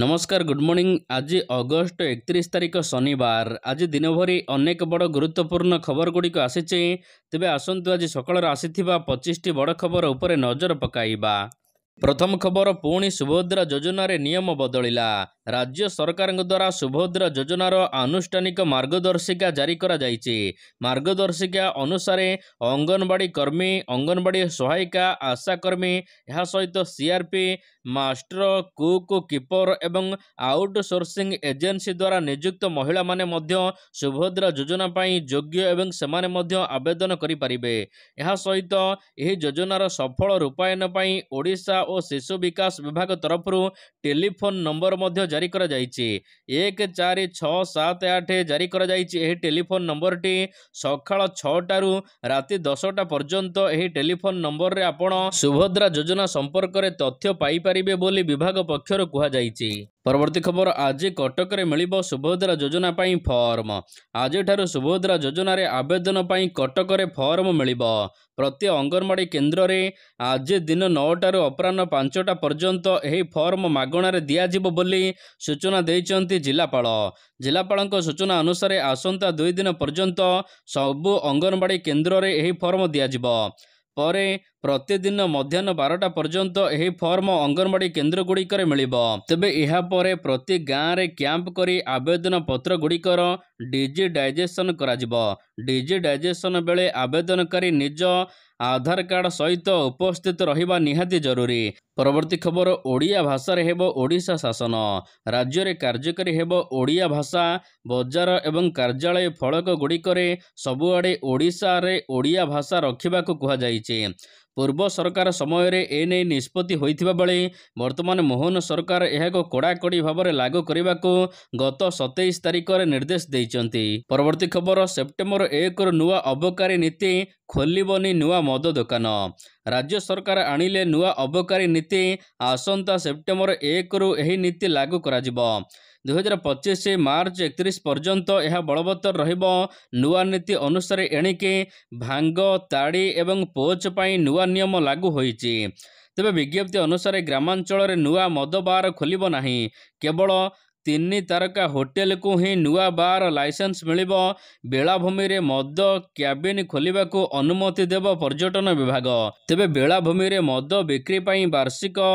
ନମସ୍କାର good morning ଆଜି August ଏକତିରିଶ ତାରିଖ ଶନିବାର ଆଜି ଦିନଭରି ଅନେକ ବଡ଼ ଗୁରୁତ୍ୱପୂର୍ଣ୍ଣ ଖବରଗୁଡ଼ିକ ଆସିଛି ତେବେ ଆସନ୍ତୁ ଆଜି ସକାଳରେ ଆସିଥିବା ପଚିଶଟି ବଡ଼ ଖବର ଉପରେ ନଜର ପକାଇବା ପ୍ରଥମ ଖବର ପୁଣି ସୁଭଦ୍ରା ଯୋଜନାରେ ନିୟମ ବଦଳିଲା ରାଜ୍ୟ ସରକାରଙ୍କ ଦ୍ୱାରା ସୁଭଦ୍ରା ଯୋଜନାର ଆନୁଷ୍ଠାନିକ ମାର୍ଗଦର୍ଶିକା ଜାରି କରାଯାଇଛି ମାର୍ଗଦର୍ଶିକା ଅନୁସାରେ ଅଙ୍ଗନବାଡ଼ି କର୍ମୀ ଅଙ୍ଗନବାଡ଼ି ସହାୟିକା ଆଶାକର୍ମୀ ଏହା ସହିତ ସିଆର୍ପି ମାଷ୍ଟର କୁକ୍ କିପର ଏବଂ ଆଉଟସୋର୍ସିଂ ଏଜେନ୍ସି ଦ୍ୱାରା ନିଯୁକ୍ତ ମହିଳାମାନେ ମଧ୍ୟ ସୁଭଦ୍ରା ଯୋଜନା ପାଇଁ ଯୋଗ୍ୟ ଏବଂ ସେମାନେ ମଧ୍ୟ ଆବେଦନ କରିପାରିବେ ଏହା ସହିତ ଏହି ଯୋଜନାର ସଫଳ ରୂପାୟନ ପାଇଁ ଓଡ଼ିଶା ଓ ଶିଶୁ ବିକାଶ ବିଭାଗ ତରଫରୁ ଟେଲିଫୋନ୍ ନମ୍ବର ମଧ୍ୟ ଜାରି କରାଯାଇଛି ଏକ ଚାରି ଛଅ ସାତ ଆଠ ଜାରି କରାଯାଇଛି ଏହି ଟେଲିଫୋନ୍ ନମ୍ବରଟି ସକାଳ ଛଅଟାରୁ ରାତି ଦଶଟା ପର୍ଯ୍ୟନ୍ତ ଏହି ଟେଲିଫୋନ୍ ନମ୍ବରରେ ଆପଣ ସୁଭଦ୍ରା ଯୋଜନା ସମ୍ପର୍କରେ ତଥ୍ୟ ପାଇପାରିବେ ପାରିବେ ବୋଲି ବିଭାଗ ପକ୍ଷରୁ କୁହାଯାଇଛି ପରବର୍ତ୍ତୀ ଖବର ଆଜି କଟକରେ ମିଳିବ ସୁଭଦ୍ରା ଯୋଜନା ପାଇଁ ଫର୍ମ ଆଜିଠାରୁ ସୁଭଦ୍ରା ଯୋଜନାରେ ଆବେଦନ ପାଇଁ କଟକରେ ଫର୍ମ ମିଳିବ ପ୍ରତି ଅଙ୍ଗନବାଡ଼ି କେନ୍ଦ୍ରରେ ଆଜି ଦିନ ନଅଟାରୁ ଅପରାହ୍ନ ପାଞ୍ଚଟା ପର୍ଯ୍ୟନ୍ତ ଏହି ଫର୍ମ ମାଗଣାରେ ଦିଆଯିବ ବୋଲି ସୂଚନା ଦେଇଛନ୍ତି ଜିଲ୍ଲାପାଳ ଜିଲ୍ଲାପାଳଙ୍କ ସୂଚନା ଅନୁସାରେ ଆସନ୍ତା ଦୁଇ ଦିନ ପର୍ଯ୍ୟନ୍ତ ସବୁ ଅଙ୍ଗନବାଡ଼ି କେନ୍ଦ୍ରରେ ଏହି ଫର୍ମ ଦିଆଯିବ ପରେ ପ୍ରତିଦିନ ମଧ୍ୟାହ୍ନ ବାରଟା ପର୍ଯ୍ୟନ୍ତ ଏହି ଫର୍ମ ଅଙ୍ଗନବାଡ଼ି କେନ୍ଦ୍ର ଗୁଡ଼ିକରେ ମିଳିବ ତେବେ ଏହାପରେ ପ୍ରତି ଗାଁରେ କ୍ୟାମ୍ପ କରି ଆବେଦନ ପତ୍ର ଗୁଡ଼ିକର ଡିଜିଟାଇଜେସନ୍ କରାଯିବ ଡିଜିଟାଇଜେସନ୍ ବେଳେ ଆବେଦନକାରୀ ନିଜ ଆଧାର କାର୍ଡ ସହିତ ଉପସ୍ଥିତ ରହିବା ନିହାତି ଜରୁରୀ ପରବର୍ତ୍ତୀ ଖବର ଓଡ଼ିଆ ଭାଷାରେ ହେବ ଓଡ଼ିଶା ଶାସନ ରାଜ୍ୟରେ କାର୍ଯ୍ୟକାରୀ ହେବ ଓଡ଼ିଆ ଭାଷା ବଜାର ଏବଂ କାର୍ଯ୍ୟାଳୟ ଫଳକ ଗୁଡ଼ିକରେ ସବୁଆଡ଼େ ଓଡ଼ିଶାରେ ଓଡ଼ିଆ ଭାଷା ରଖିବାକୁ କୁହାଯାଇଛି ପୂର୍ବ ସରକାର ସମୟରେ ଏ ନେଇ ନିଷ୍ପତ୍ତି ହୋଇଥିବା ବେଳେ ବର୍ତ୍ତମାନ ମୋହନ ସରକାର ଏହାକୁ କଡ଼ାକଡ଼ି ଭାବରେ ଲାଗୁ କରିବାକୁ ଗତ ସତେଇଶ ତାରିଖରେ ନିର୍ଦ୍ଦେଶ ଦେଇଛନ୍ତି ପରବର୍ତ୍ତୀ ଖବର ସେପ୍ଟେମ୍ବର ଏକରୁ ନୂଆ ଅବକାରୀ ନୀତି ଖୋଲିବନି ନୂଆ ମଦ ଦୋକାନ ରାଜ୍ୟ ସରକାର ଆଣିଲେ ନୂଆ ଅବକାରୀ ନୀତି ଆସନ୍ତା ସେପ୍ଟେମ୍ବର ଏକରୁ ଏହି ନୀତି ଲାଗୁ କରାଯିବ ଦୁଇହଜାର ପଚିଶ ମାର୍ଚ୍ଚ ଏକତିରିଶ ପର୍ଯ୍ୟନ୍ତ ଏହା ବଳବତ୍ତର ରହିବ ନୂଆ ନୀତି ଅନୁସାରେ ଏଣିକି ଭାଙ୍ଗ ତାଡ଼ି ଏବଂ ପୋଚ ପାଇଁ ନୂଆ ନିୟମ ଲାଗୁ ହୋଇଛି ତେବେ ବିଜ୍ଞପ୍ତି ଅନୁସାରେ ଗ୍ରାମାଞ୍ଚଳରେ ନୂଆ ମଦ ବାର ଖୋଲିବ ନାହିଁ କେବଳ ତିନି ତାରକା ହୋଟେଲକୁ ହିଁ ନୂଆ ବାର୍ ଲାଇସେନ୍ସ ମିଳିବ ବେଳାଭୂମିରେ ମଦ କ୍ୟାବିନ୍ ଖୋଲିବାକୁ ଅନୁମତି ଦେବ ପର୍ଯ୍ୟଟନ ବିଭାଗ ତେବେ ବେଳାଭୂମିରେ ମଦ ବିକ୍ରି ପାଇଁ ବାର୍ଷିକ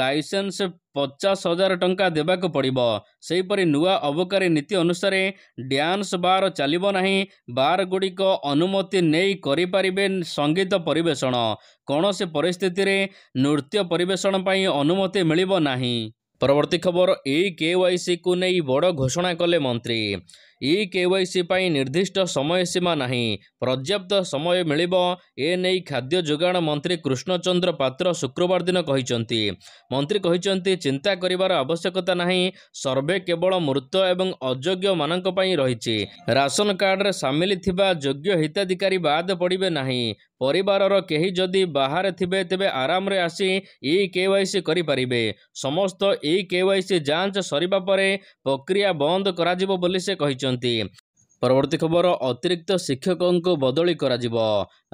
ଲାଇସେନ୍ସ ପଚାଶ ହଜାର ଟଙ୍କା ଦେବାକୁ ପଡ଼ିବ ସେହିପରି ନୂଆ ଅବକାରୀ ନୀତି ଅନୁସାରେ ଡ୍ୟାନ୍ସ ବାର୍ ଚାଲିବ ନାହିଁ ବାର୍ଗୁଡ଼ିକ ଅନୁମତି ନେଇ କରିପାରିବେ ସଙ୍ଗୀତ ପରିବେଷଣ କୌଣସି ପରିସ୍ଥିତିରେ ନୃତ୍ୟ ପରିବେଷଣ ପାଇଁ ଅନୁମତି ମିଳିବ ନାହିଁ ପରବର୍ତ୍ତୀ ଖବର ଏଇ କେୱାଇସିକୁ ନେଇ ବଡ଼ ଘୋଷଣା କଲେ ମନ୍ତ୍ରୀ ଇ କେ କେୱାଇସି ପାଇଁ ନିର୍ଦ୍ଦିଷ୍ଟ ସମୟ ସୀମା ନାହିଁ ପର୍ଯ୍ୟାପ୍ତ ସମୟ ମିଳିବ ଏ ନେଇ ଖାଦ୍ୟ ଯୋଗାଣ ମନ୍ତ୍ରୀ କୃଷ୍ଣଚନ୍ଦ୍ର ପାତ୍ର ଶୁକ୍ରବାର ଦିନ କହିଛନ୍ତି ମନ୍ତ୍ରୀ କହିଛନ୍ତି ଚିନ୍ତା କରିବାର ଆବଶ୍ୟକତା ନାହିଁ ସର୍ଭେ କେବଳ ମୃତ ଏବଂ ଅଯୋଗ୍ୟମାନଙ୍କ ପାଇଁ ରହିଛି ରାସନ କାର୍ଡ଼ରେ ସାମିଲ ଥିବା ଯୋଗ୍ୟ ହିତାଧିକାରୀ ବାଦ ପଡ଼ିବେ ନାହିଁ ପରିବାରର କେହି ଯଦି ବାହାରେ ଥିବେ ତେବେ ଆରାମରେ ଆସି ଇ କେ ୱାଇ ସି କରିପାରିବେ ସମସ୍ତ ଇ କେ କେୱାଇସି ଯାଞ୍ଚ ସରିବା ପରେ ପ୍ରକ୍ରିୟା ବନ୍ଦ କରାଯିବ ବୋଲି ସେ କହିଛନ୍ତି କହିଛନ୍ତି ପରବର୍ତ୍ତୀ ଖବର ଅତିରିକ୍ତ ଶିକ୍ଷକଙ୍କୁ ବଦଳି କରାଯିବ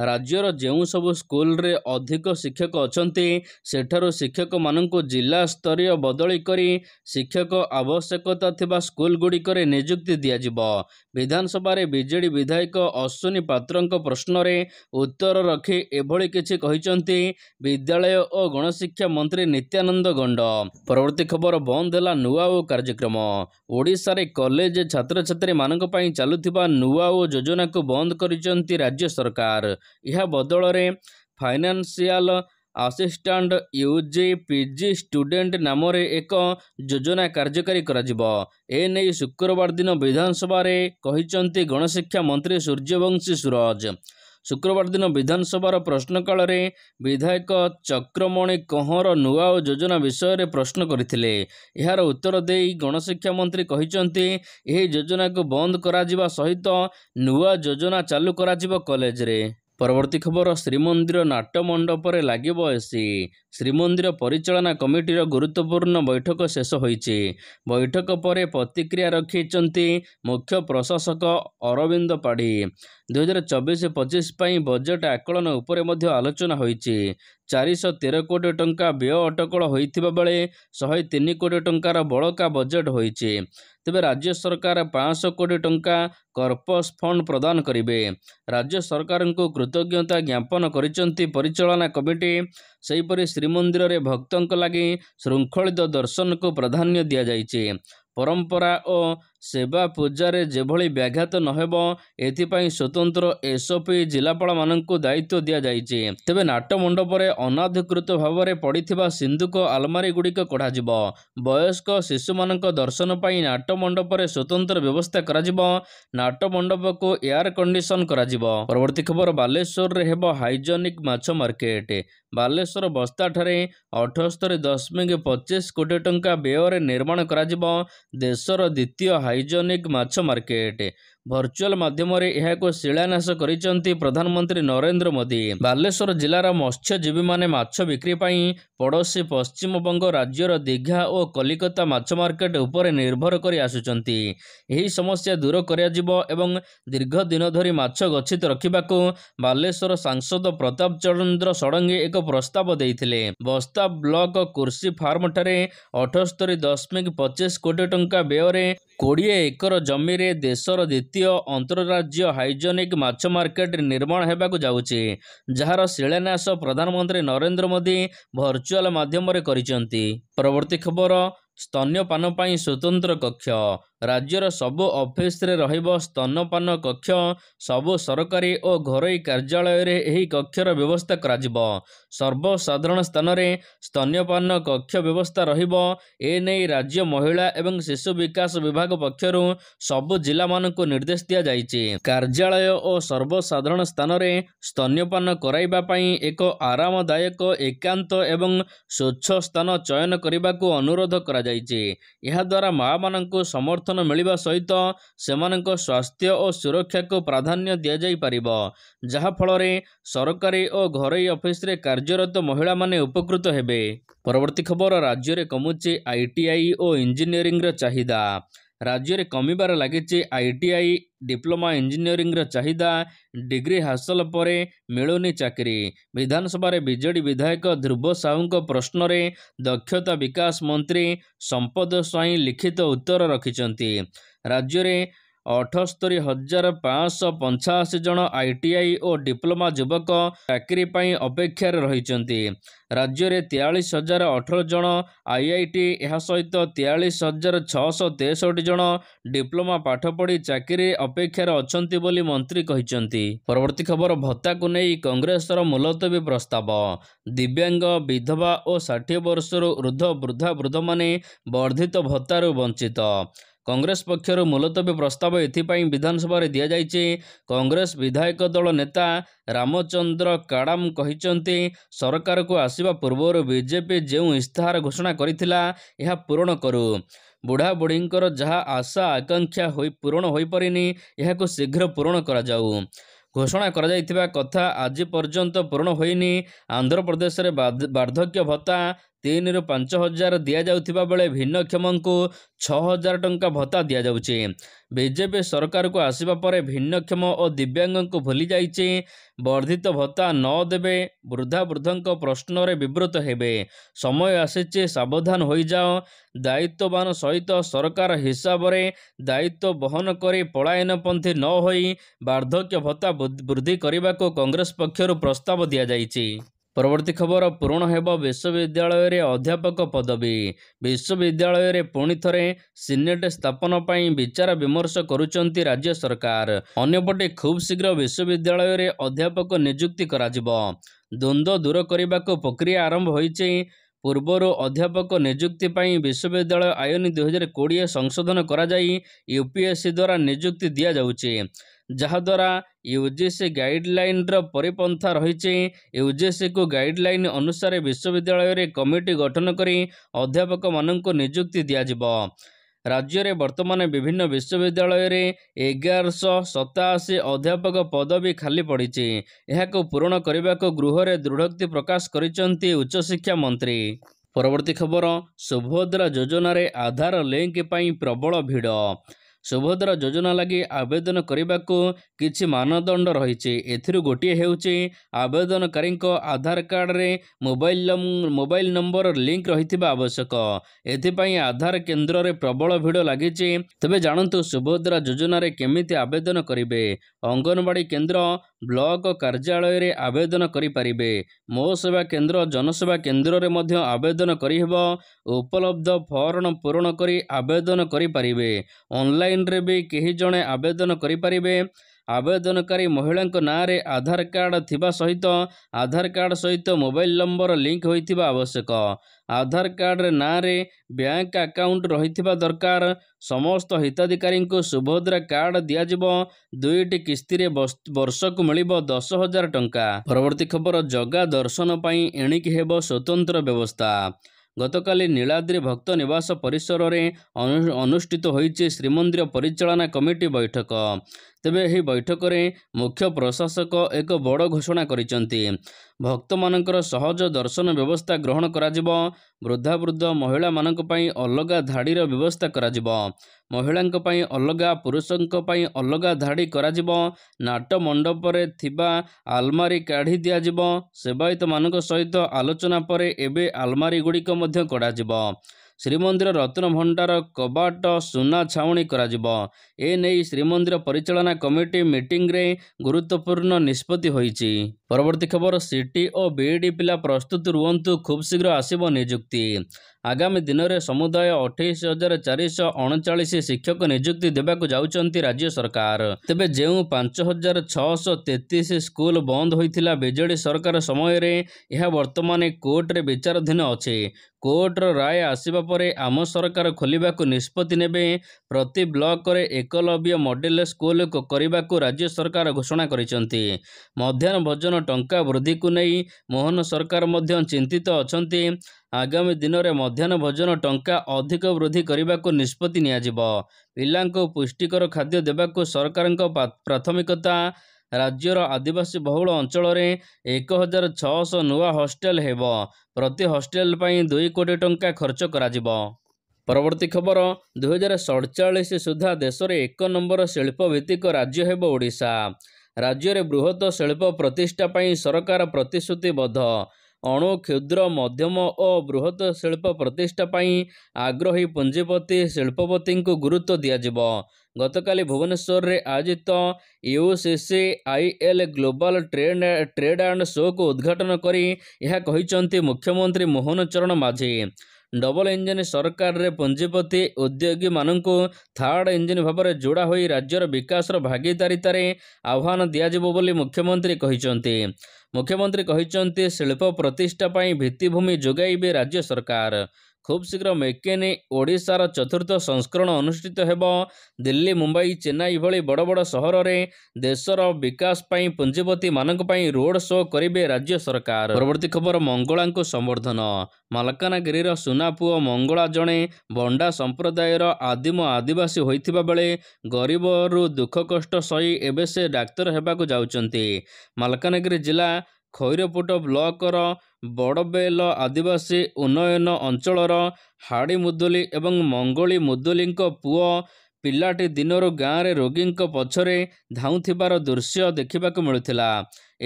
ରାଜ୍ୟର ଯେଉଁ ସବୁ ସ୍କୁଲରେ ଅଧିକ ଶିକ୍ଷକ ଅଛନ୍ତି ସେଠାରୁ ଶିକ୍ଷକମାନଙ୍କୁ ଜିଲ୍ଲା ସ୍ତରୀୟ ବଦଳି କରି ଶିକ୍ଷକ ଆବଶ୍ୟକତା ଥିବା ସ୍କୁଲ ଗୁଡ଼ିକରେ ନିଯୁକ୍ତି ଦିଆଯିବ ବିଧାନସଭାରେ ବିଜେଡ଼ି ବିଧାୟକ ଅଶ୍ୱିନୀ ପାତ୍ରଙ୍କ ପ୍ରଶ୍ନରେ ଉତ୍ତର ରଖି ଏଭଳି କିଛି କହିଛନ୍ତି ବିଦ୍ୟାଳୟ ଓ ଗଣଶିକ୍ଷା ମନ୍ତ୍ରୀ ନିତ୍ୟାନନ୍ଦ ଗଣ୍ଡ ପରବର୍ତ୍ତୀ ଖବର ବନ୍ଦ ହେଲା ନୂଆ ଓ କାର୍ଯ୍ୟକ୍ରମ ଓଡ଼ିଶାରେ କଲେଜ ଛାତ୍ରଛାତ୍ରୀମାନଙ୍କ ପାଇଁ ଚାଲୁଥିବା ନୂଆ ଓ ଯୋଜନାକୁ ବନ୍ଦ କରିଛନ୍ତି ରାଜ୍ୟ ସରକାର ଏହା ବଦଳରେ financial assistant U G P G student ନାମରେ ଏକ ଯୋଜନା କାର୍ଯ୍ୟକାରୀ କରାଯିବ ଏ ନେଇ ଶୁକ୍ରବାର ଦିନ ବିଧାନସଭାରେ କହିଛନ୍ତି ଗଣଶିକ୍ଷା ମନ୍ତ୍ରୀ ସୂର୍ଯ୍ୟବଂଶୀ ସୁରଜ ଶୁକ୍ରବାର ଦିନ ବିଧାନସଭାର ପ୍ରଶ୍ନକାଳରେ ବିଧାୟକ ଚକ୍ରମଣି କହଁର ନୂଆ ଯୋଜନା ବିଷୟରେ ପ୍ରଶ୍ନ କରିଥିଲେ ଏହାର ଉତ୍ତର ଦେଇ ଗଣଶିକ୍ଷା ମନ୍ତ୍ରୀ କହିଛନ୍ତି ଏହି ଯୋଜନାକୁ ବନ୍ଦ କରାଯିବା ସହିତ ନୂଆ ଯୋଜନା ଚାଲୁ କରାଯିବ କଲେଜରେ ପରବର୍ତ୍ତୀ ଖବର ଶ୍ରୀମନ୍ଦିର ନାଟ ମଣ୍ଡପରେ ଲାଗିବ ଏସି ଶ୍ରୀମନ୍ଦିର ପରିଚାଳନା କମିଟିର ଗୁରୁତ୍ୱପୂର୍ଣ୍ଣ ବୈଠକ ଶେଷ ହୋଇଛି ବୈଠକ ପରେ ପ୍ରତିକ୍ରିୟା ରଖିଛନ୍ତି ମୁଖ୍ୟ ପ୍ରଶାସକ ଅରବିନ୍ଦ ପାଢ଼ୀ ଦୁଇ ହଜାର ଚବିଶ ପଚିଶ ପାଇଁ ବଜେଟ୍ ଆକଳନ ଉପରେ ମଧ୍ୟ ଆଲୋଚନା ହୋଇଛି ଚାରିଶହ ତେର କୋଟି ଟଙ୍କା ବ୍ୟୟ ଅଟକଳ ହୋଇଥିବା ବେଳେ ଶହେ ତିନି କୋଟି ଟଙ୍କାର ବଳକା ବଜେଟ୍ ହୋଇଛି ତେବେ ରାଜ୍ୟ ସରକାର ପାଞ୍ଚଶହ କୋଟି ଟଙ୍କା କର୍ପସ୍ ଫଣ୍ଡ ପ୍ରଦାନ କରିବେ ରାଜ୍ୟ ସରକାରଙ୍କୁ କୃତଜ୍ଞତା ଜ୍ଞାପନ କରିଛନ୍ତି ପରିଚାଳନା କମିଟି ସେହିପରି ଶ୍ରୀମନ୍ଦିରରେ ଭକ୍ତଙ୍କ ଲାଗି ଶୃଙ୍ଖଳିତ ଦର୍ଶନକୁ ପ୍ରାଧାନ୍ୟ ଦିଆଯାଇଛି ପରମ୍ପରା ଓ ସେବା ପୂଜାରେ ଯେଭଳି ବ୍ୟାଘାତ ନହେବ ଏଥିପାଇଁ ସ୍ୱତନ୍ତ୍ର ଏସ୍ଓପି ଜିଲ୍ଲାପାଳମାନଙ୍କୁ ଦାୟିତ୍ୱ ଦିଆଯାଇଛି ତେବେ ନାଟମଣ୍ଡପରେ ଅନାଧିକୃତ ଭାବରେ ପଡ଼ିଥିବା ସିନ୍ଧୁକ ଆଲମାରୀ ଗୁଡ଼ିକ କଢ଼ାଯିବ ବୟସ୍କ ଶିଶୁମାନଙ୍କ ଦର୍ଶନ ପାଇଁ ନାଟମଣ୍ଡପରେ ସ୍ୱତନ୍ତ୍ର ବ୍ୟବସ୍ଥା କରାଯିବ ନାଟମଣ୍ଡପକୁ ଏୟାର କଣ୍ଡିସନ କରାଯିବ ପରବର୍ତ୍ତୀ ଖବର ବାଲେଶ୍ୱରରେ ହେବ ହାଇଜେନିକ୍ ମାଛ ମାର୍କେଟ ବାଲେଶ୍ୱର ବସ୍ତାଠାରେ ଅଠସ୍ତରି ଦଶମିକ ପଚିଶ କୋଟି ଟଙ୍କା ବ୍ୟୟରେ ନିର୍ମାଣ କରାଯିବ ଦେଶର ଦ୍ୱିତୀୟ हाइजोनिक मार्केट ଭର୍ଚୁଆଲ ମାଧ୍ୟମରେ ଏହାକୁ ଶିଳାନ୍ୟାସ କରିଛନ୍ତି ପ୍ରଧାନମନ୍ତ୍ରୀ ନରେନ୍ଦ୍ର ମୋଦି ବାଲେଶ୍ୱର ଜିଲ୍ଲାର ମତ୍ସ୍ୟଜୀବୀମାନେ ମାଛ ବିକ୍ରି ପାଇଁ ପଡ଼ୋଶୀ ପଶ୍ଚିମବଙ୍ଗ ରାଜ୍ୟର ଦୀଘା ଓ କଲିକତା ମାଛ ମାର୍କେଟ ଉପରେ ନିର୍ଭର କରି ଆସୁଛନ୍ତି ଏହି ସମସ୍ୟା ଦୂର କରାଯିବ ଏବଂ ଦୀର୍ଘ ଦିନ ଧରି ମାଛ ଗଚ୍ଛିତ ରଖିବାକୁ ବାଲେଶ୍ୱର ସାଂସଦ ପ୍ରତାପ ଚନ୍ଦ୍ର ଷଡ଼ଙ୍ଗୀ ଏକ ପ୍ରସ୍ତାବ ଦେଇଥିଲେ ବସ୍ତା ବ୍ଲକ କୃଷି ଫାର୍ମଠାରେ ଅଠସ୍ତରି ଦଶମିକ ପଚିଶ କୋଟି ଟଙ୍କା ବ୍ୟୟରେ କୋଡ଼ିଏ ଏକର ଜମିରେ ଦେଶର ଦ୍ୱିତୀୟ ଦ୍ୱିତୀୟ ଅନ୍ତଃରାଜ୍ୟ ହାଇଜେନିକ୍ ମାଛ ମାର୍କେଟ ନିର୍ମାଣ ହେବାକୁ ଯାଉଛି ଯାହାର ଶିଳାନ୍ୟାସ ପ୍ରଧାନମନ୍ତ୍ରୀ ନରେନ୍ଦ୍ର ମୋଦି ଭର୍ଚୁଆଲ ମାଧ୍ୟମରେ କରିଛନ୍ତି ପରବର୍ତ୍ତୀ ଖବର ସ୍ତନ୍ୟ ପାନ ପାଇଁ ସ୍ୱତନ୍ତ୍ର କକ୍ଷ ରାଜ୍ୟର ସବୁ ଅଫିସରେ ରହିବ ସ୍ତନପାନ କକ୍ଷ ସବୁ ସରକାରୀ ଓ ଘରୋଇ କାର୍ଯ୍ୟାଳୟରେ ଏହି କକ୍ଷର ବ୍ୟବସ୍ଥା କରାଯିବ ସର୍ବସାଧାରଣ ସ୍ଥାନରେ ସ୍ତନ୍ୟପାନ କକ୍ଷ ବ୍ୟବସ୍ଥା ରହିବ ଏ ନେଇ ରାଜ୍ୟ ମହିଳା ଏବଂ ଶିଶୁ ବିକାଶ ବିଭାଗ ପକ୍ଷରୁ ସବୁ ଜିଲ୍ଲାମାନଙ୍କୁ ନିର୍ଦ୍ଦେଶ ଦିଆଯାଇଛି କାର୍ଯ୍ୟାଳୟ ଓ ସର୍ବସାଧାରଣ ସ୍ଥାନରେ ସ୍ତନ୍ୟପାନ କରାଇବା ପାଇଁ ଏକ ଆରାମଦାୟକ ଏକାନ୍ତ ଏବଂ ସ୍ୱଚ୍ଛ ସ୍ଥାନ ଚୟନ କରିବାକୁ ଅନୁରୋଧ କରାଯାଇଛି ଏହାଦ୍ୱାରା ମା'ମାନଙ୍କୁ ସମର୍ଥ ସମର୍ଥନ ମିଳିବା ସହିତ ସେମାନଙ୍କ ସ୍ୱାସ୍ଥ୍ୟ ଓ ସୁରକ୍ଷାକୁ ପ୍ରାଧାନ୍ୟ ଦିଆଯାଇପାରିବ ଯାହାଫଳରେ ସରକାରୀ ଓ ଘରୋଇ ଅଫିସରେ କାର୍ଯ୍ୟରତ ମହିଳାମାନେ ଉପକୃତ ହେବେ ପରବର୍ତ୍ତୀ ଖବର ରାଜ୍ୟରେ କମୁଛି ଆଇଟିଆଇ ଓ ଇଞ୍ଜିନିୟରିଂର ଚାହିଦା ରାଜ୍ୟରେ କମିବାର ଲାଗିଛି ଆଇ ଟି ଆଇ ଡିପ୍ଲୋମା ଇଞ୍ଜିନିୟରିଂର ଚାହିଦା ଡିଗ୍ରୀ ହାସଲ ପରେ ମିଳୁନି ଚାକିରି ବିଧାନସଭାରେ ବିଜେଡି ବିଧାୟକ ଧ୍ରୁବ ସାହୁଙ୍କ ପ୍ରଶ୍ନରେ ଦକ୍ଷତା ବିକାଶ ମନ୍ତ୍ରୀ ସମ୍ପଦ ସ୍ୱାଇଁ ଲିଖିତ ଉତ୍ତର ରଖିଛନ୍ତି ରାଜ୍ୟରେ ଅଠସ୍ତରୀ ହଜାର ପାଞ୍ଚଶହ ପଞ୍ଚାଅଶୀ ଜଣ ଆଇ ଟି ଆଇ ଓ ଡିପ୍ଲୋମା ଯୁବକ ଚାକିରି ପାଇଁ ଅପେକ୍ଷାରେ ରହିଛନ୍ତି ରାଜ୍ୟରେ ତେୟାଳିଶ ହଜାର ଅଠର ଜଣ ଆଇ ଆଇ ଟି ଏହା ସହିତ ତେୟାଳିଶ ହଜାର ଛଅଶହ ତେଷଠି ଜଣ ଡିପ୍ଲୋମା ପାଠ ପଢ଼ି ଚାକିରି ଅପେକ୍ଷାରେ ଅଛନ୍ତି ବୋଲି ମନ୍ତ୍ରୀ କହିଛନ୍ତି ପରବର୍ତ୍ତୀ ଖବର ଭତ୍ତାକୁ ନେଇ କଂଗ୍ରେସର ମୁଲତବୀ ପ୍ରସ୍ତାବ ଦିବ୍ୟାଙ୍ଗ ବିଧବା ଓ ଷାଠିଏ ବର୍ଷରୁ ଉର୍ଦ୍ଧ ବୃଦ୍ଧା ବୃଦ୍ଧମାନେ ବର୍ଦ୍ଧିତ ଭତ୍ତାରୁ ବଞ୍ଚିତ କଂଗ୍ରେସ ପକ୍ଷରୁ ମୁଲତବୀ ପ୍ରସ୍ତାବ ଏଥିପାଇଁ ବିଧାନସଭାରେ ଦିଆଯାଇଛି କଂଗ୍ରେସ ବିଧାୟକ ଦଳ ନେତା ରାମଚନ୍ଦ୍ର କାଡ଼ାମ କହିଛନ୍ତି ସରକାରକୁ ଆସିବା ପୂର୍ବରୁ ବିଜେପି ଯେଉଁ ଇସ୍ତାହାର ଘୋଷଣା କରିଥିଲା ଏହା ପୂରଣ କରୁ ବୁଢ଼ାବୁଢ଼ୀଙ୍କର ଯାହା ଆଶା ଆକାଂକ୍ଷା ହୋଇ ପୂରଣ ହୋଇପାରିନି ଏହାକୁ ଶୀଘ୍ର ପୂରଣ କରାଯାଉ ଘୋଷଣା କରାଯାଇଥିବା କଥା ଆଜି ପର୍ଯ୍ୟନ୍ତ ପୂରଣ ହୋଇନି ଆନ୍ଧ୍ରପ୍ରଦେଶରେ ବାର୍ଦ୍ଧକ୍ୟ ଭତ୍ତା ତିନିରୁ ପାଞ୍ଚ ହଜାର ଦିଆଯାଉଥିବା ବେଳେ ଭିନ୍ନକ୍ଷମଙ୍କୁ ଛଅ ହଜାର ଟଙ୍କା ଭତ୍ତା ଦିଆଯାଉଛି ବିଜେପି ସରକାରକୁ ଆସିବା ପରେ ଭିନ୍ନକ୍ଷମ ଓ ଦିବ୍ୟାଙ୍ଗଙ୍କୁ ଭୁଲି ଯାଇଛି ବର୍ଦ୍ଧିତ ଭତ୍ତା ନ ଦେବେ ବୃଦ୍ଧାବୃଦ୍ଧଙ୍କ ପ୍ରଶ୍ନରେ ବିବୃତ ହେବେ ସମୟ ଆସିଛି ସାବଧାନ ହୋଇଯାଅ ଦାୟିତ୍ୱବାନ ସହିତ ସରକାର ହିସାବରେ ଦାୟିତ୍ୱ ବହନ କରି ପଳାୟନପନ୍ଥୀ ନ ହୋଇ ବାର୍ଦ୍ଧକ୍ୟ ଭତ୍ତା ବୃଦ୍ଧି କରିବାକୁ କଂଗ୍ରେସ ପକ୍ଷରୁ ପ୍ରସ୍ତାବ ଦିଆଯାଇଛି ପରବର୍ତ୍ତୀ ଖବର ପୂରଣ ହେବ ବିଶ୍ୱବିଦ୍ୟାଳୟରେ ଅଧ୍ୟାପକ ପଦବୀ ବିଶ୍ୱବିଦ୍ୟାଳୟରେ ପୁଣି ଥରେ ସିନେଟ୍ ସ୍ଥାପନ ପାଇଁ ବିଚାର ବିମର୍ଶ କରୁଛନ୍ତି ରାଜ୍ୟ ସରକାର ଅନ୍ୟପଟେ ଖୁବ୍ ଶୀଘ୍ର ବିଶ୍ୱବିଦ୍ୟାଳୟରେ ଅଧ୍ୟାପକ ନିଯୁକ୍ତି କରାଯିବ ଦ୍ୱନ୍ଦ୍ୱ ଦୂର କରିବାକୁ ପ୍ରକ୍ରିୟା ଆରମ୍ଭ ହୋଇଛି ପୂର୍ବରୁ ଅଧ୍ୟାପକ ନିଯୁକ୍ତି ପାଇଁ ବିଶ୍ୱବିଦ୍ୟାଳୟ ଆଇନ ଦୁଇହଜାର କୋଡ଼ିଏ ସଂଶୋଧନ କରାଯାଇ ୟୁ ପି ଏସ୍ ସି ଦ୍ୱାରା ନିଯୁକ୍ତି ଦିଆଯାଉଛି ଯାହାଦ୍ୱାରା ୟୁ ଜି ସି ଗାଇଡ଼ଲାଇନ୍ର ପରିପନ୍ଥା ରହିଛି ୟୁ ଜି ସିକୁ ଗାଇଡ଼ଲାଇନ୍ ଅନୁସାରେ ବିଶ୍ୱବିଦ୍ୟାଳୟରେ କମିଟି ଗଠନ କରି ଅଧ୍ୟାପକମାନଙ୍କୁ ନିଯୁକ୍ତି ଦିଆଯିବ ରାଜ୍ୟରେ ବର୍ତ୍ତମାନ ବିଭିନ୍ନ ବିଶ୍ୱବିଦ୍ୟାଳୟରେ ଏଗାରଶହ ସତାଅଶୀ ଅଧ୍ୟାପକ ପଦବୀ ଖାଲି ପଡ଼ିଛି ଏହାକୁ ପୂରଣ କରିବାକୁ ଗୃହରେ ଦୃଢ଼ୋକ୍ତି ପ୍ରକାଶ କରିଛନ୍ତି ଉଚ୍ଚଶିକ୍ଷା ମନ୍ତ୍ରୀ ପରବର୍ତ୍ତୀ ଖବର ସୁଭଦ୍ରା ଯୋଜନାରେ ଆଧାର ଲିଙ୍କ ପାଇଁ ପ୍ରବଳ ଭିଡ଼ ସୁଭଦ୍ର ଯୋଜନା ଲାଗି ଆବେଦନ କରିବାକୁ କିଛି ମାନଦଣ୍ଡ ରହିଛି ଏଥିରୁ ଗୋଟିଏ ହେଉଛି ଆବେଦନକାରୀଙ୍କ ଆଧାର କାର୍ଡ଼ରେ ମୋବାଇଲ ମୋବାଇଲ ନମ୍ବର ଲିଙ୍କ ରହିଥିବା ଆବଶ୍ୟକ ଏଥିପାଇଁ ଆଧାର କେନ୍ଦ୍ରରେ ପ୍ରବଳ ଭିଡ଼ ଲାଗିଛି ତେବେ ଜାଣନ୍ତୁ ସୁଭଦ୍ରା ଯୋଜନାରେ କେମିତି ଆବେଦନ କରିବେ ଅଙ୍ଗନବାଡ଼ି କେନ୍ଦ୍ର ବ୍ଲକ କାର୍ଯ୍ୟାଳୟରେ ଆବେଦନ କରିପାରିବେ ମୋ ସେବା କେନ୍ଦ୍ର ଜନସେବା କେନ୍ଦ୍ରରେ ମଧ୍ୟ ଆବେଦନ କରିହେବ ଉପଲବ୍ଧ ଫର୍ମ ପୂରଣ କରି ଆବେଦନ କରିପାରିବେ ଅନଲାଇନ୍ରେ ବି କେହି ଜଣେ ଆବେଦନ କରିପାରିବେ ଆବେଦନକାରୀ ମହିଳାଙ୍କ ନାଁରେ ଆଧାର କାର୍ଡ଼ ଥିବା ସହିତ ଆଧାର କାର୍ଡ଼ ସହିତ ମୋବାଇଲ ନମ୍ବର ଲିଙ୍କ ହୋଇଥିବା ଆବଶ୍ୟକ ଆଧାର କାର୍ଡ଼ରେ ନାଁରେ ବ୍ୟାଙ୍କ ଆକାଉଣ୍ଟ ରହିଥିବା ଦରକାର ସମସ୍ତ ହିତାଧିକାରୀଙ୍କୁ ସୁଭଦ୍ରା କାର୍ଡ଼ ଦିଆଯିବ ଦୁଇଟି କିସ୍ତିରେ ବର୍ଷକୁ ମିଳିବ ଦଶ ହଜାର ଟଙ୍କା ପରବର୍ତ୍ତୀ ଖବର ଜଗା ଦର୍ଶନ ପାଇଁ ଏଣିକି ହେବ ସ୍ୱତନ୍ତ୍ର ବ୍ୟବସ୍ଥା ଗତକାଲି ନୀଳାଦ୍ରି ଭକ୍ତ ନିବାସ ପରିସରରେ ଅନୁଷ୍ଠିତ ହୋଇଛି ଶ୍ରୀମନ୍ଦିର ପରିଚାଳନା କମିଟି ବୈଠକ ତେବେ ଏହି ବୈଠକରେ ମୁଖ୍ୟ ପ୍ରଶାସକ ଏକ ବଡ଼ ଘୋଷଣା କରିଛନ୍ତି ଭକ୍ତମାନଙ୍କର ସହଜ ଦର୍ଶନ ବ୍ୟବସ୍ଥା ଗ୍ରହଣ କରାଯିବ ବୃଦ୍ଧାବୃଦ୍ଧ ମହିଳାମାନଙ୍କ ପାଇଁ ଅଲଗା ଧାଡ଼ିର ବ୍ୟବସ୍ଥା କରାଯିବ ମହିଳାଙ୍କ ପାଇଁ ଅଲଗା ପୁରୁଷଙ୍କ ପାଇଁ ଅଲଗା ଧାଡ଼ି କରାଯିବ ନାଟମଣ୍ଡପରେ ଥିବା ଆଲମାରୀ କାଢ଼ି ଦିଆଯିବ ସେବାୟତମାନଙ୍କ ସହିତ ଆଲୋଚନା ପରେ ଏବେ ଆଲମାରୀଗୁଡ଼ିକ ମଧ୍ୟ କଢ଼ାଯିବ ଶ୍ରୀମନ୍ଦିର ରତ୍ନଭଣ୍ଡାର କବାଟ ସୁନା ଛାଉଣି କରାଯିବ ଏନେଇ ଶ୍ରୀମନ୍ଦିର ପରିଚାଳନା କମିଟି ମିଟିଂରେ ଗୁରୁତ୍ୱପୂର୍ଣ୍ଣ ନିଷ୍ପତ୍ତି ହୋଇଛି ପରବର୍ତ୍ତୀ ଖବର ସିଟି ଓ ବିଇଡି ପିଲା ପ୍ରସ୍ତୁତ ରୁହନ୍ତୁ ଖୁବ୍ ଶୀଘ୍ର ଆସିବ ନିଯୁକ୍ତି ଆଗାମୀ ଦିନରେ ସମୁଦାୟ ଅଠେଇଶ ହଜାର ଚାରିଶହ ଅଣଚାଳିଶ ଶିକ୍ଷକ ନିଯୁକ୍ତି ଦେବାକୁ ଯାଉଛନ୍ତି ରାଜ୍ୟ ସରକାର ତେବେ ଯେଉଁ ପାଞ୍ଚ ହଜାର ଛଅଶହ ତେତିଶ ସ୍କୁଲ ବନ୍ଦ ହୋଇଥିଲା ବିଜେଡି ସରକାର ସମୟରେ ଏହା ବର୍ତ୍ତମାନ କୋର୍ଟରେ ବିଚାରାଧୀନ ଅଛି କୋର୍ଟର ରାୟ ଆସିବା ପରେ ଆମ ସରକାର ଖୋଲିବାକୁ ନିଷ୍ପତ୍ତି ନେବେ ପ୍ରତି ବ୍ଲକରେ ଏକଲବ୍ୟ ମଡେଲ ସ୍କୁଲ କରିବାକୁ ରାଜ୍ୟ ସରକାର ଘୋଷଣା କରିଛନ୍ତି ମଧ୍ୟାହ୍ନ ଭୋଜନ ଟଙ୍କା ବୃଦ୍ଧିକୁ ନେଇ ମୋହନ ସରକାର ମଧ୍ୟ ଚିନ୍ତିତ ଅଛନ୍ତି ଆଗାମୀ ଦିନରେ ମଧ୍ୟାହ୍ନ ଭୋଜନ ଟଙ୍କା ଅଧିକ ବୃଦ୍ଧି କରିବାକୁ ନିଷ୍ପତ୍ତି ନିଆଯିବ ପିଲାଙ୍କୁ ପୁଷ୍ଟିକର ଖାଦ୍ୟ ଦେବାକୁ ସରକାରଙ୍କ ପ୍ରାଥମିକତା ରାଜ୍ୟର ଆଦିବାସୀ ବହୁଳ ଅଞ୍ଚଳରେ ଏକ ହଜାର ଛଅଶହ ନୂଆ ହଷ୍ଟେଲ ହେବ ପ୍ରତି ହଷ୍ଟେଲ ପାଇଁ ଦୁଇ କୋଟି ଟଙ୍କା ଖର୍ଚ୍ଚ କରାଯିବ ପରବର୍ତ୍ତୀ ଖବର ଦୁଇ ହଜାର ସଡ଼ଚାଳିଶ ସୁଦ୍ଧା ଦେଶରେ ଏକ ନମ୍ବର ଶିଳ୍ପ ଭିତ୍ତିକ ରାଜ୍ୟ ହେବ ଓଡ଼ିଶା ରାଜ୍ୟରେ ବୃହତ ଶିଳ୍ପ ପ୍ରତିଷ୍ଠା ପାଇଁ ସରକାର ପ୍ରତିଶ୍ରୁତିବଦ୍ଧ ଅଣୁ କ୍ଷୁଦ୍ର ମଧ୍ୟମ ଓ ବୃହତ ଶିଳ୍ପ ପ୍ରତିଷ୍ଠା ପାଇଁ ଆଗ୍ରହୀ ପୁଞ୍ଜିପତି ଶିଳ୍ପପତିଙ୍କୁ ଗୁରୁତ୍ୱ ଦିଆଯିବ ଗତକାଲି ଭୁବନେଶ୍ୱରରେ ଆୟୋଜିତ U C C I L global trend trade and ଶୋକୁ ଉଦ୍ଘାଟନ କରି ଏହା କହିଛନ୍ତି ମୁଖ୍ୟମନ୍ତ୍ରୀ ମୋହନ ଚରଣ ମାଝୀ ଡବଲ ଇଞ୍ଜିନ ସରକାରରେ ପୁଞ୍ଜିପତି ଉଦ୍ୟୋଗୀମାନଙ୍କୁ ଥାର୍ଡ ଇଞ୍ଜିନ ଭାବରେ ଯୋଡ଼ା ହୋଇ ରାଜ୍ୟର ବିକାଶର ଭାଗିଦାରିତାରେ ଆହ୍ୱାନ ଦିଆଯିବ ବୋଲି ମୁଖ୍ୟମନ୍ତ୍ରୀ କହିଛନ୍ତି ମୁଖ୍ୟମନ୍ତ୍ରୀ କହିଛନ୍ତି ଶିଳ୍ପ ପ୍ରତିଷ୍ଠା ପାଇଁ ଭିତ୍ତିଭୂମି ଯୋଗାଇବେ ରାଜ୍ୟ ସରକାର ଖୁବ୍ ଶୀଘ୍ର ମେକ୍ ଇନ୍ ଓଡ଼ିଶାର ଚତୁର୍ଥ ସଂସ୍କରଣ ଅନୁଷ୍ଠିତ ହେବ ଦିଲ୍ଲୀ ମୁମ୍ବାଇ ଚେନ୍ନାଇ ଭଳି ବଡ଼ ବଡ଼ ସହରରେ ଦେଶର ବିକାଶ ପାଇଁ ପୁଞ୍ଜିପତିମାନଙ୍କ ପାଇଁ ରୋଡ୍ ଶୋ କରିବେ ରାଜ୍ୟ ସରକାର ପରବର୍ତ୍ତୀ ଖବର ମଙ୍ଗଳାଙ୍କୁ ସମ୍ବର୍ଦ୍ଧନ ମାଲକାନଗିରିର ସୁନାପୁଅ ମଙ୍ଗଳା ଜଣେ ବଣ୍ଡା ସମ୍ପ୍ରଦାୟର ଆଦିମ ଆଦିବାସୀ ହୋଇଥିବା ବେଳେ ଗରିବରୁ ଦୁଃଖ କଷ୍ଟ ସହି ଏବେ ସେ ଡାକ୍ତର ହେବାକୁ ଯାଉଛନ୍ତି ମାଲକାନଗିରି ଜିଲ୍ଲା ଖଇରପୁଟ ବ୍ଲକର ବଡ଼ବେଲ ଆଦିବାସୀ ଉନ୍ନୟନ ଅଞ୍ଚଳର ହାଡ଼ି ମୁଦୁଲି ଏବଂ ମଙ୍ଗଳି ମୁଦୁଲିଙ୍କ ପୁଅ ପିଲାଟି ଦିନରୁ ଗାଁରେ ରୋଗୀଙ୍କ ପଛରେ ଧାଉଁଥିବାର ଦୃଶ୍ୟ ଦେଖିବାକୁ ମିଳୁଥିଲା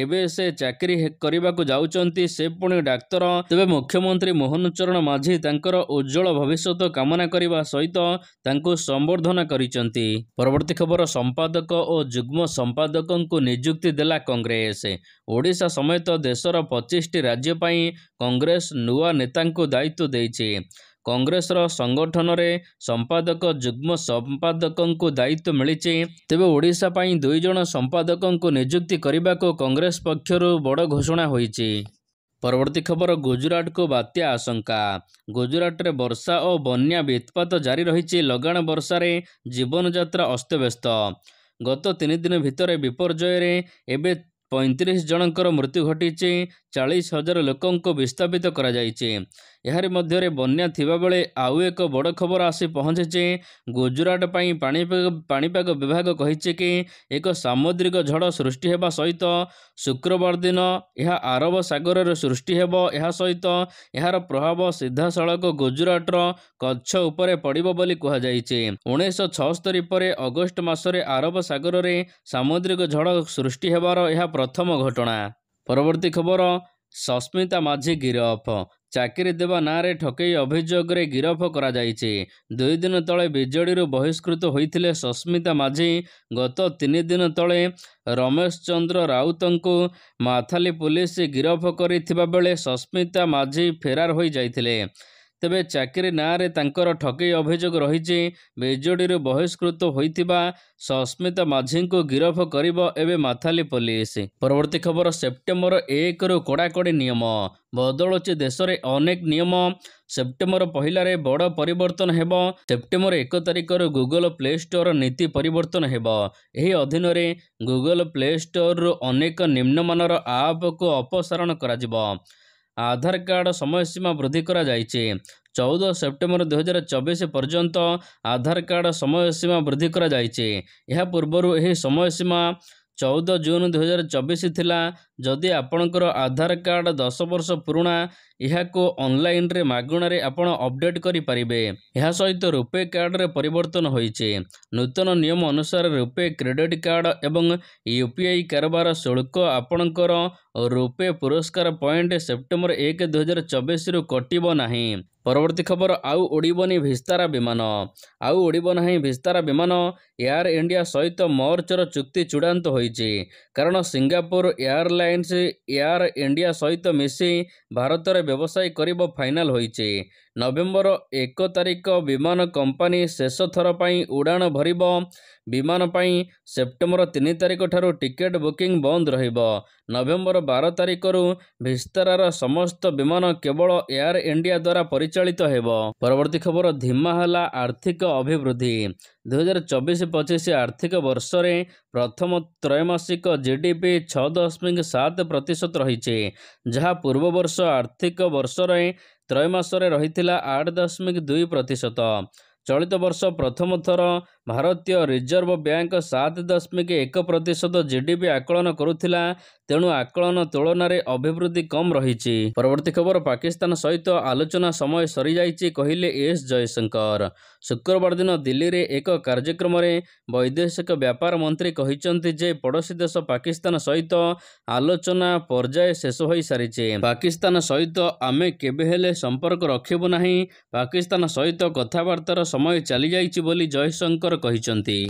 ଏବେ ସେ ଚାକିରି କରିବାକୁ ଯାଉଛନ୍ତି ସେ ପୁଣି ଡାକ୍ତର ତେବେ ମୁଖ୍ୟମନ୍ତ୍ରୀ ମୋହନ ଚରଣ ମାଝି ତାଙ୍କର ଉଜ୍ଜଳ ଭବିଷ୍ୟତ କାମନା କରିବା ସହିତ ତାଙ୍କୁ ସମ୍ବର୍ଦ୍ଧନା କରିଛନ୍ତି ପରବର୍ତ୍ତୀ ଖବର ସମ୍ପାଦକ ଓ ଯୁଗ୍ମ ସମ୍ପାଦକଙ୍କୁ ନିଯୁକ୍ତି ଦେଲା କଂଗ୍ରେସ ଓଡ଼ିଶା ସମେତ ଦେଶର ପଚିଶଟି ରାଜ୍ୟ ପାଇଁ କଂଗ୍ରେସ ନୂଆ ନେତାଙ୍କୁ ଦାୟିତ୍ୱ ଦେଇଛି କଂଗ୍ରେସର ସଂଗଠନରେ ସମ୍ପାଦକ ଯୁଗ୍ମ ସମ୍ପାଦକଙ୍କୁ ଦାୟିତ୍ୱ ମିଳିଛି ତେବେ ଓଡ଼ିଶା ପାଇଁ ଦୁଇ ଜଣ ସମ୍ପାଦକଙ୍କୁ ନିଯୁକ୍ତି କରିବାକୁ କଂଗ୍ରେସ ପକ୍ଷରୁ ବଡ଼ ଘୋଷଣା ହୋଇଛି ପରବର୍ତ୍ତୀ ଖବର ଗୁଜୁରାଟକୁ ବାତ୍ୟା ଆଶଙ୍କା ଗୁଜୁରାଟରେ ବର୍ଷା ଓ ବନ୍ୟା ବିତ୍ପାତ ଜାରି ରହିଛି ଲଗାଣ ବର୍ଷାରେ ଜୀବନଯାତ୍ରା ଅସ୍ତବ୍ୟସ୍ତ ଗତ ତିନି ଦିନ ଭିତରେ ବିପର୍ଯ୍ୟୟରେ ଏବେ ପଇଁତିରିଶ ଜଣଙ୍କର ମୃତ୍ୟୁ ଘଟିଛି ଚାଳିଶ ହଜାର ଲୋକଙ୍କୁ ବିସ୍ଥାପିତ କରାଯାଇଛି ଏହାର ମଧ୍ୟରେ ବନ୍ୟା ଥିବାବେଳେ ଆଉ ଏକ ବଡ଼ ଖବର ଆସି ପହଞ୍ଚିଛି ଗୁଜୁରାଟ ପାଇଁ ପାଣିପାଗ ପାଣିପାଗ ବିଭାଗ କହିଛି କି ଏକ ସାମୁଦ୍ରିକ ଝଡ଼ ସୃଷ୍ଟି ହେବା ସହିତ ଶୁକ୍ରବାର ଦିନ ଏହା ଆରବ ସାଗରରେ ସୃଷ୍ଟି ହେବ ଏହା ସହିତ ଏହାର ପ୍ରଭାବ ସିଧାସଳଖ ଗୁଜୁରାଟର କଚ୍ଛ ଉପରେ ପଡ଼ିବ ବୋଲି କୁହାଯାଇଛି ଉଣେଇଶହ ଛଅସ୍ତରି ପରେ ଅଗଷ୍ଟ ମାସରେ ଆରବ ସାଗରରେ ସାମୁଦ୍ରିକ ଝଡ଼ ସୃଷ୍ଟି ହେବାର ଏହା ପ୍ରଥମ ଘଟଣା ପରବର୍ତ୍ତୀ ଖବର ସସ୍ମିତା ମାଝି ଗିରଫ ଚାକିରି ଦେବା ନାଁରେ ଠକେଇ ଅଭିଯୋଗରେ ଗିରଫ କରାଯାଇଛି ଦୁଇ ଦିନ ତଳେ ବିଜେଡ଼ିରୁ ବହିଷ୍କୃତ ହୋଇଥିଲେ ସସ୍ମିତା ମାଝି ଗତ ତିନି ଦିନ ତଳେ ରମେଶ ଚନ୍ଦ୍ର ରାଉତଙ୍କୁ ମାଥାଲି ପୁଲିସ ଗିରଫ କରିଥିବା ବେଳେ ସସ୍ମିତା ମାଝି ଫେରାର ହୋଇଯାଇଥିଲେ ତେବେ ଚାକିରି ନାଁରେ ତାଙ୍କର ଠକେଇ ଅଭିଯୋଗ ରହିଛି ବିଜେଡ଼ିରୁ ବହିଷ୍କୃତ ହୋଇଥିବା ସସ୍ମିତା ମାଝୀଙ୍କୁ ଗିରଫ କରିବ ଏବେ ମାଥାଲି ପୋଲିସ ପରବର୍ତ୍ତୀ ଖବର ସେପ୍ଟେମ୍ବର ଏକରୁ କଡ଼ାକଡ଼ି ନିୟମ ବଦଳୁଛି ଦେଶରେ ଅନେକ ନିୟମ ସେପ୍ଟେମ୍ବର ପହିଲାରେ ବଡ଼ ପରିବର୍ତ୍ତନ ହେବ ସେପ୍ଟେମ୍ବର ଏକ ତାରିଖରୁ ଗୁଗଲ ପ୍ଲେ ଷ୍ଟୋର ନୀତି ପରିବର୍ତ୍ତନ ହେବ ଏହି ଅଧୀନରେ ଗୁଗଲ ପ୍ଲେ ଷ୍ଟୋରରୁ ଅନେକ ନିମ୍ନମାନର ଆପ୍କୁ ଅପସାରଣ କରାଯିବ ଆଧାର କାର୍ଡ଼ ସମୟସୀମା ବୃଦ୍ଧି କରାଯାଇଛି ଚଉଦ ସେପ୍ଟେମ୍ବର ଦୁଇହଜାର ଚବିଶ ପର୍ଯ୍ୟନ୍ତ ଆଧାର କାର୍ଡ଼ ସମୟସୀମା ବୃଦ୍ଧି କରାଯାଇଛି ଏହା ପୂର୍ବରୁ ଏହି ସମୟସୀମା ଚଉଦ ଜୁନ୍ ଦୁଇ ହଜାର ଚବିଶ ଥିଲା ଯଦି ଆପଣଙ୍କର ଆଧାର କାର୍ଡ଼ ଦଶ ବର୍ଷ ପୁରୁଣା ଏହାକୁ ଅନଲାଇନ୍ରେ ମାଗଣାରେ ଆପଣ ଅପଡ଼େଟ୍ କରିପାରିବେ ଏହା ସହିତ ରୂପେ କାର୍ଡ଼ରେ ପରିବର୍ତ୍ତନ ହୋଇଛି ନୂତନ ନିୟମ ଅନୁସାରେ ରୂପେ କ୍ରେଡ଼ିଟ୍ କାର୍ଡ଼ ଏବଂ ୟୁ ପି ଆଇ କାରବାର ଶୁଳ୍କ ଆପଣଙ୍କର ରୂପେ ପୁରସ୍କାର ପଏଣ୍ଟ ସେପ୍ଟେମ୍ବର ଏକ ଦୁଇହଜାର ଚବିଶରୁ କଟିବ ନାହିଁ ପରବର୍ତ୍ତୀ ଖବର ଆଉ ଉଡ଼ିବନି ଭିସ୍ତାରା ବିମାନ ଆଉ ଉଡ଼ିବ ନାହିଁ ଭିସ୍ତାରା ବିମାନ ଏୟାର ଇଣ୍ଡିଆ ସହିତ ମର୍ଚ୍ଚର ଚୁକ୍ତି ଚୂଡ଼ାନ୍ତ ହୋଇଛି କାରଣ Singapore airline airlines Air India ସହିତ ମିଶି ଭାରତରେ ବ୍ୟବସାୟ କରିବ ଫାଇନାଲ୍ ହୋଇଛି ନଭେମ୍ବର ଏକ ତାରିଖ ବିମାନ କମ୍ପାନୀ ଶେଷ ଥର ପାଇଁ ଉଡ଼ାଣ ଭରିବ ବିମାନ ପାଇଁ ସେପ୍ଟେମ୍ବର ତିନି ତାରିଖ ଠାରୁ ଟିକେଟ୍ ବୁକିଂ ବନ୍ଦ ରହିବ ନଭେମ୍ବର ବାର ତାରିଖରୁ ଭିସ୍ତାରାର ସମସ୍ତ ବିମାନ କେବଳ ଏୟାର ଇଣ୍ଡିଆ ଦ୍ୱାରା ପରିଚାଳିତ ହେବ ପରବର୍ତ୍ତୀ ଖବର ଧିମା ହେଲା ଆର୍ଥିକ ଅଭିବୃଦ୍ଧି ଦୁଇହଜାର ଚବିଶ ପଚିଶ ଆର୍ଥିକ ବର୍ଷରେ ପ୍ରଥମ ତ୍ରୈମାସିକ ଜି ଡି ପି ଛଅ ଦଶମିକ ସାତ ପ୍ରତିଶତ ରହିଛି ଯାହା ପୂର୍ବ ବର୍ଷ ଆର୍ଥିକ ବର୍ଷରେ ତ୍ରୈମାସରେ ରହିଥିଲା ଆଠ ଦଶମିକ ଦୁଇ ପ୍ରତିଶତ ଚଳିତ ବର୍ଷ ପ୍ରଥମ ଥର ଭାରତୀୟ ରିଜର୍ଭ ବ୍ୟାଙ୍କ ସାତ ଦଶମିକ ଏକ ପ୍ରତିଶତ ଜି ଡି ଆକଳନ କରୁଥିଲା ତେଣୁ ଆକଳନ ତୁଳନାରେ ଅଭିବୃଦ୍ଧି କମ୍ ରହିଛି ପରବର୍ତ୍ତୀ ଖବର ପାକିସ୍ତାନ ସହିତ ଆଲୋଚନା ସମୟ ସରିଯାଇଛି କହିଲେ ଏସ୍ ଜୟଶଙ୍କର ଶୁକ୍ରବାର ଦିନ ଦିଲ୍ଲୀରେ ଏକ କାର୍ଯ୍ୟକ୍ରମରେ ବୈଦେଶିକ ବ୍ୟାପାର ମନ୍ତ୍ରୀ କହିଛନ୍ତି ଯେ ପଡ଼ୋଶୀ ଦେଶ ପାକିସ୍ତାନ ସହିତ ଆଲୋଚନା ପର୍ଯ୍ୟାୟ ଶେଷ ହୋଇସାରିଛି ପାକିସ୍ତାନ ସହିତ ଆମେ କେବେ ହେଲେ ସମ୍ପର୍କ ରଖିବୁ ନାହିଁ ପାକିସ୍ତାନ ସହିତ କଥାବାର୍ତ୍ତାର ସମୟ ଚାଲିଯାଇଛି ବୋଲି ଜୟଶଙ୍କର କହିଛନ୍ତି